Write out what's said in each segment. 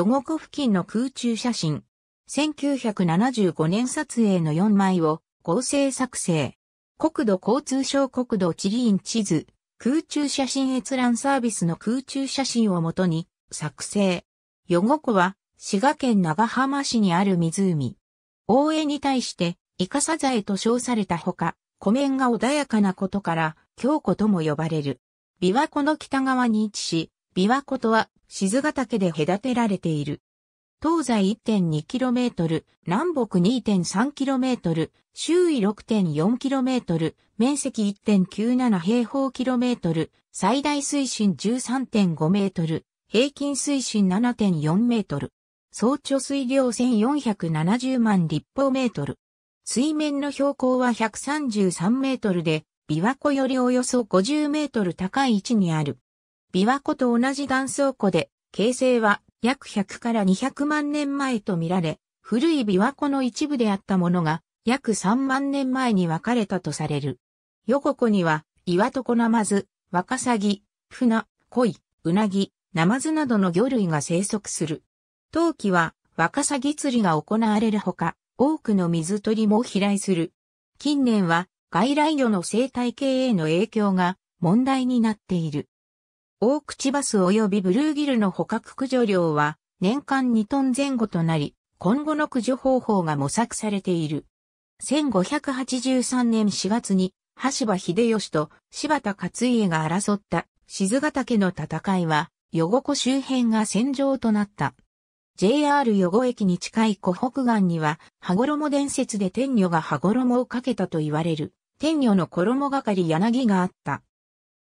ゴ湖付近の空中写真。1975年撮影の4枚を合成作成。国土交通省国土地理院地図、空中写真閲覧サービスの空中写真をもとに作成。ゴ湖は滋賀県長浜市にある湖。応援に対してイカサザエと称されたほか、湖面が穏やかなことから、京湖とも呼ばれる。琵琶湖の北側に位置し、琵琶湖とは静ヶ岳で隔てられている。東西 1.2km、南北 2.3km、周囲 6.4km、面積1.97平方キロメートル、最大水深13.5メートル、平均水深7.4メートル。総貯水量1470万立方メートル。水面の標高は133メートルで、琵琶湖よりおよそ50メートル高い位置にある。琵琶湖と同じ断層湖で、形成は約100から200万年前と見られ、古い琵琶湖の一部であったものが、約3万年前に分かれたとされる。横湖には、岩床ナマズ、ワカサギ、フナ、コイ、ウナギ、ナマズなどの魚類が生息する。冬季は、ワカサギ釣りが行われるほか、多くの水鳥も飛来する。近年は、外来魚の生態系への影響が問題になっている。大口バス及びブルーギルの捕獲駆除量は年間2トン前後となり、今後の駆除方法が模索されている。1583年4月に、橋場秀吉と柴田勝家が争った静ヶ岳の戦いは、余呉湖周辺が戦場となった。JR 余呉駅に近い湖北岸には、羽衣伝説で天女が羽衣をかけたと言われる、天女の衣係柳があった。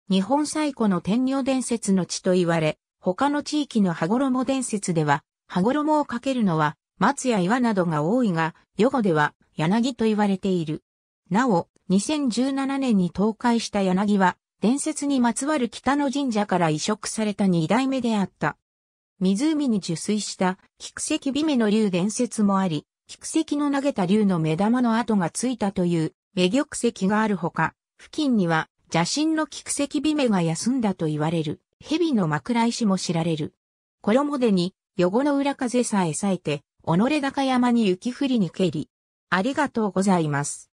日本最古の天女伝説の地と言われ、他の地域の羽衣伝説では、羽衣をかけるのは松や岩などが多いが、予後では柳と言われている。なお、2017年に倒壊した柳は、伝説にまつわる北の神社から移植された二代目であった。湖に受水した菊石美女の竜伝説もあり、菊石の投げた竜の目玉の跡がついたという、目玉石があるほか、付近には邪神の菊石美女が休んだと言われる、蛇の枕石も知られる。衣でに、汚の裏風さえ咲えて、己高山に雪降りにけり。ありがとうございます。